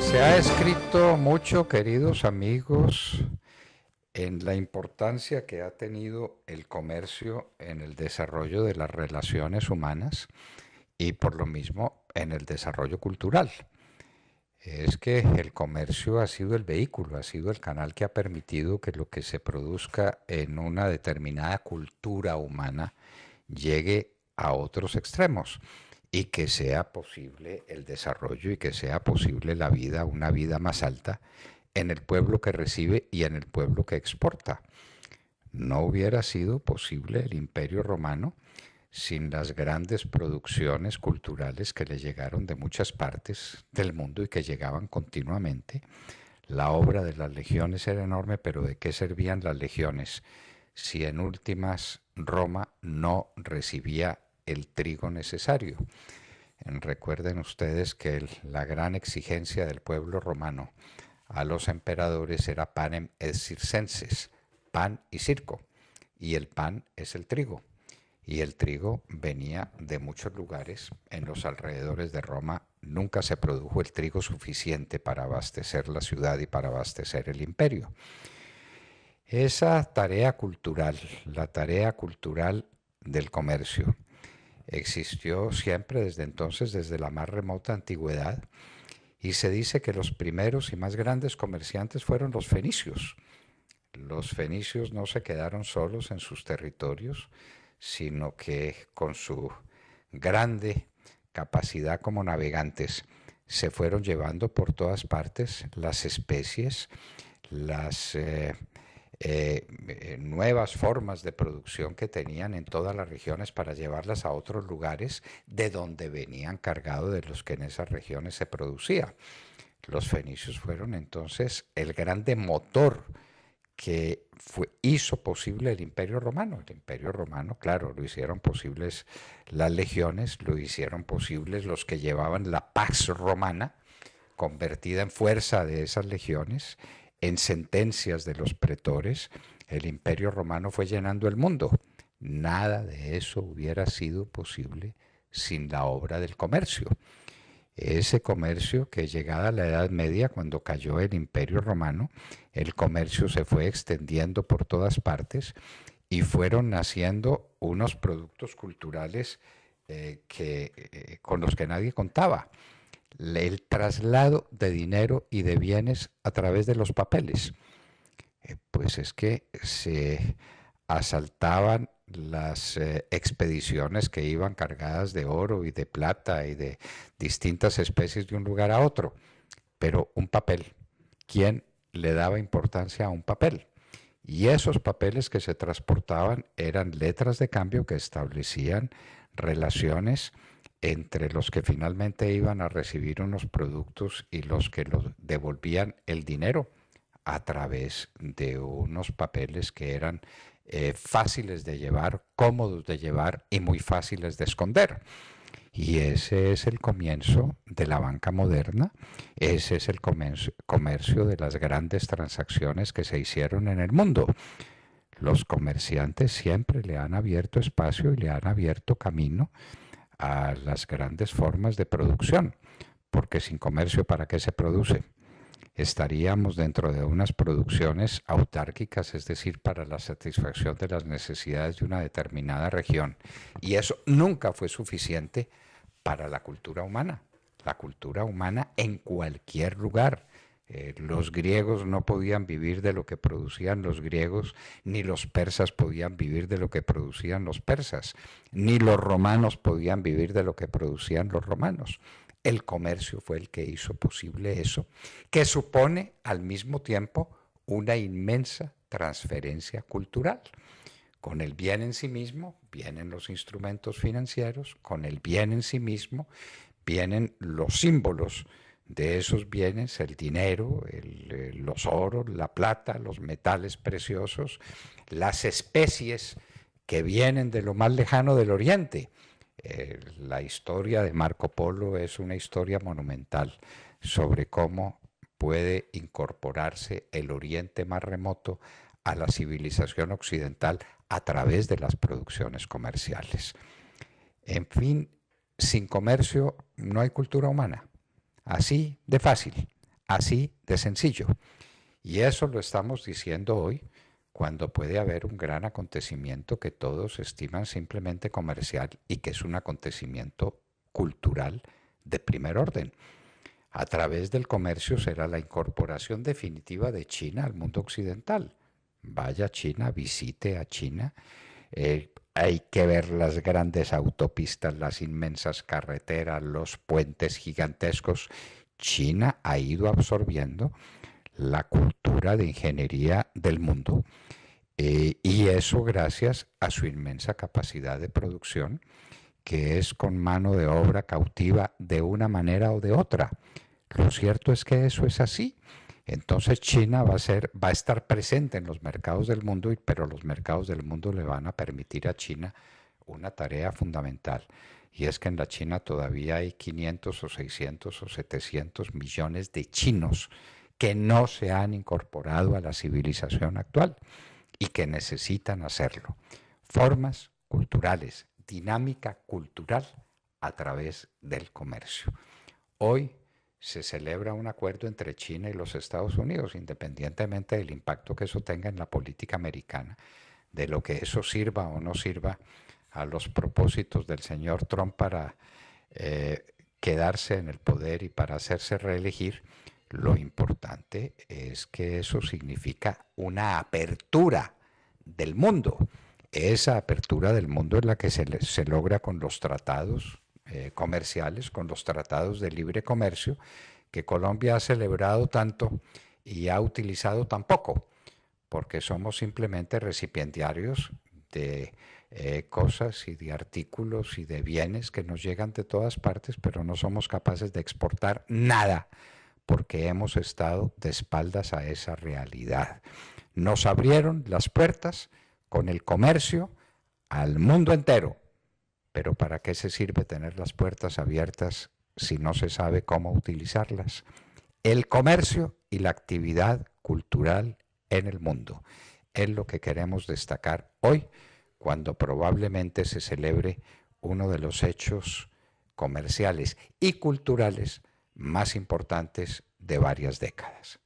Se ha escrito mucho, queridos amigos, en la importancia que ha tenido el comercio en el desarrollo de las relaciones humanas y por lo mismo en el desarrollo cultural. Es que el comercio ha sido el vehículo, ha sido el canal que ha permitido que lo que se produzca en una determinada cultura humana llegue a otros extremos y que sea posible el desarrollo y que sea posible la vida, una vida más alta en el pueblo que recibe y en el pueblo que exporta. No hubiera sido posible el imperio romano sin las grandes producciones culturales que le llegaron de muchas partes del mundo y que llegaban continuamente. La obra de las legiones era enorme, pero ¿de qué servían las legiones? si en últimas Roma no recibía el trigo necesario. Recuerden ustedes que la gran exigencia del pueblo romano a los emperadores era panem et circenses, pan y circo, y el pan es el trigo. Y el trigo venía de muchos lugares en los alrededores de Roma. Nunca se produjo el trigo suficiente para abastecer la ciudad y para abastecer el imperio. Esa tarea cultural, la tarea cultural del comercio, existió siempre desde entonces, desde la más remota antigüedad, y se dice que los primeros y más grandes comerciantes fueron los fenicios. Los fenicios no se quedaron solos en sus territorios, sino que con su grande capacidad como navegantes se fueron llevando por todas partes las especies, las... Eh, eh, nuevas formas de producción que tenían en todas las regiones para llevarlas a otros lugares de donde venían cargados de los que en esas regiones se producía. Los fenicios fueron entonces el grande motor que hizo posible el imperio romano. El imperio romano, claro, lo hicieron posibles las legiones, lo hicieron posibles los que llevaban la pax romana, convertida en fuerza de esas legiones, en sentencias de los pretores, el imperio romano fue llenando el mundo. Nada de eso hubiera sido posible sin la obra del comercio. Ese comercio que llegada a la Edad Media, cuando cayó el imperio romano, el comercio se fue extendiendo por todas partes y fueron naciendo unos productos culturales eh, que, eh, con los que nadie contaba el traslado de dinero y de bienes a través de los papeles. Eh, pues es que se asaltaban las eh, expediciones que iban cargadas de oro y de plata y de distintas especies de un lugar a otro. Pero un papel, ¿quién le daba importancia a un papel? Y esos papeles que se transportaban eran letras de cambio que establecían relaciones entre los que finalmente iban a recibir unos productos y los que los devolvían el dinero a través de unos papeles que eran eh, fáciles de llevar, cómodos de llevar y muy fáciles de esconder. Y ese es el comienzo de la banca moderna, ese es el comercio de las grandes transacciones que se hicieron en el mundo. Los comerciantes siempre le han abierto espacio y le han abierto camino a las grandes formas de producción, porque sin comercio, ¿para qué se produce? Estaríamos dentro de unas producciones autárquicas, es decir, para la satisfacción de las necesidades de una determinada región. Y eso nunca fue suficiente para la cultura humana. La cultura humana en cualquier lugar eh, los griegos no podían vivir de lo que producían los griegos, ni los persas podían vivir de lo que producían los persas, ni los romanos podían vivir de lo que producían los romanos. El comercio fue el que hizo posible eso, que supone al mismo tiempo una inmensa transferencia cultural. Con el bien en sí mismo vienen los instrumentos financieros, con el bien en sí mismo vienen los símbolos de esos bienes, el dinero, eh, los oros, la plata, los metales preciosos, las especies que vienen de lo más lejano del oriente. Eh, la historia de Marco Polo es una historia monumental sobre cómo puede incorporarse el oriente más remoto a la civilización occidental a través de las producciones comerciales. En fin, sin comercio no hay cultura humana. Así de fácil, así de sencillo. Y eso lo estamos diciendo hoy cuando puede haber un gran acontecimiento que todos estiman simplemente comercial y que es un acontecimiento cultural de primer orden. A través del comercio será la incorporación definitiva de China al mundo occidental. Vaya a China, visite a China, eh, hay que ver las grandes autopistas, las inmensas carreteras, los puentes gigantescos. China ha ido absorbiendo la cultura de ingeniería del mundo eh, y eso gracias a su inmensa capacidad de producción que es con mano de obra cautiva de una manera o de otra. Lo cierto es que eso es así entonces China va a, estar presente en los mercados del mundo, pero los mercados del mundo le van a permitir a China una tarea fundamental. Y es que en la China todavía hay 500 o 600 o 700 millones de chinos que no se han incorporado a la civilización actual y que necesitan hacerlo. Formas culturales, dinámica cultural a través del comercio. Hoy se celebra un acuerdo entre China y los Estados Unidos, independientemente del impacto que eso tenga en la política americana, de lo que eso sirva o no sirva a los propósitos del señor Trump para eh, quedarse en el poder y para hacerse reelegir, lo importante es que eso significa una apertura del mundo. Esa apertura del mundo es la que se, se logra con los tratados, eh, comerciales, con los tratados de libre comercio, que Colombia ha celebrado tanto y ha utilizado tan poco, porque somos simplemente recipiendarios de eh, cosas y de artículos y de bienes que nos llegan de todas partes, pero no somos capaces de exportar nada porque hemos estado de espaldas a esa realidad. Nos abrieron las puertas con el comercio al mundo entero pero ¿para qué se sirve tener las puertas abiertas si no se sabe cómo utilizarlas? El comercio y la actividad cultural en el mundo es lo que queremos destacar hoy, cuando probablemente se celebre uno de los hechos comerciales y culturales más importantes de varias décadas.